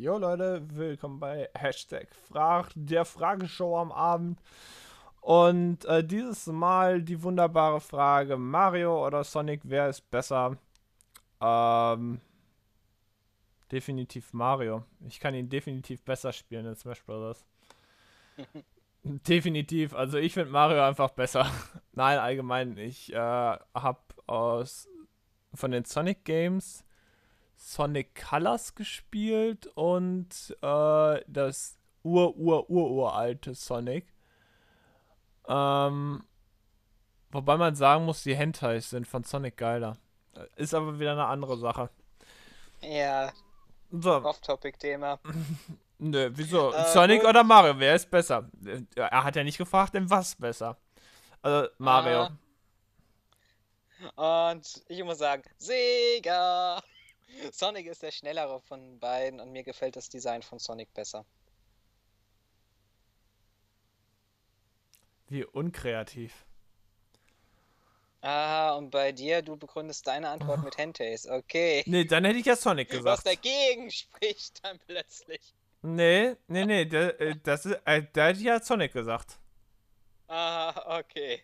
Jo Leute, willkommen bei Hashtag Frag, der Frageshow am Abend. Und äh, dieses Mal die wunderbare Frage, Mario oder Sonic, wer ist besser? Ähm, definitiv Mario. Ich kann ihn definitiv besser spielen als Smash Bros. definitiv, also ich finde Mario einfach besser. Nein, allgemein, ich äh, habe aus von den Sonic Games Sonic Colors gespielt und äh, das ur-ur-ur-uralte Sonic. Ähm, wobei man sagen muss, die Hentais sind von Sonic geiler. Äh, ist aber wieder eine andere Sache. Ja. So. Off-Topic-Thema. Nö, wieso? Äh, Sonic gut. oder Mario? Wer ist besser? Äh, er hat ja nicht gefragt, denn was besser? Also, Mario. Äh, und ich muss sagen, Sega! Sonic ist der schnellere von beiden und mir gefällt das Design von Sonic besser. Wie unkreativ. Aha, und bei dir, du begründest deine Antwort mit oh. Hentays, okay. Nee, dann hätte ich ja Sonic gesagt. Was dagegen spricht dann plötzlich. Nee, nee, nee, das, äh, das ist, äh, da hätte ich ja Sonic gesagt. Aha, okay.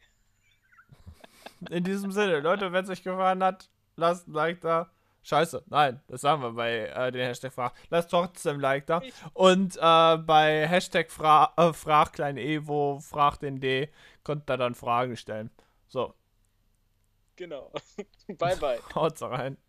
In diesem Sinne, Leute, wenn es euch gefallen hat, lasst ein Like da scheiße, nein, das sagen wir bei äh, den Hashtag Frag. Lasst trotzdem Like da. Und äh, bei Hashtag Fra äh, Frag klein Evo, Frag den D, könnt ihr dann Fragen stellen. So. Genau. bye, bye. Haut's rein.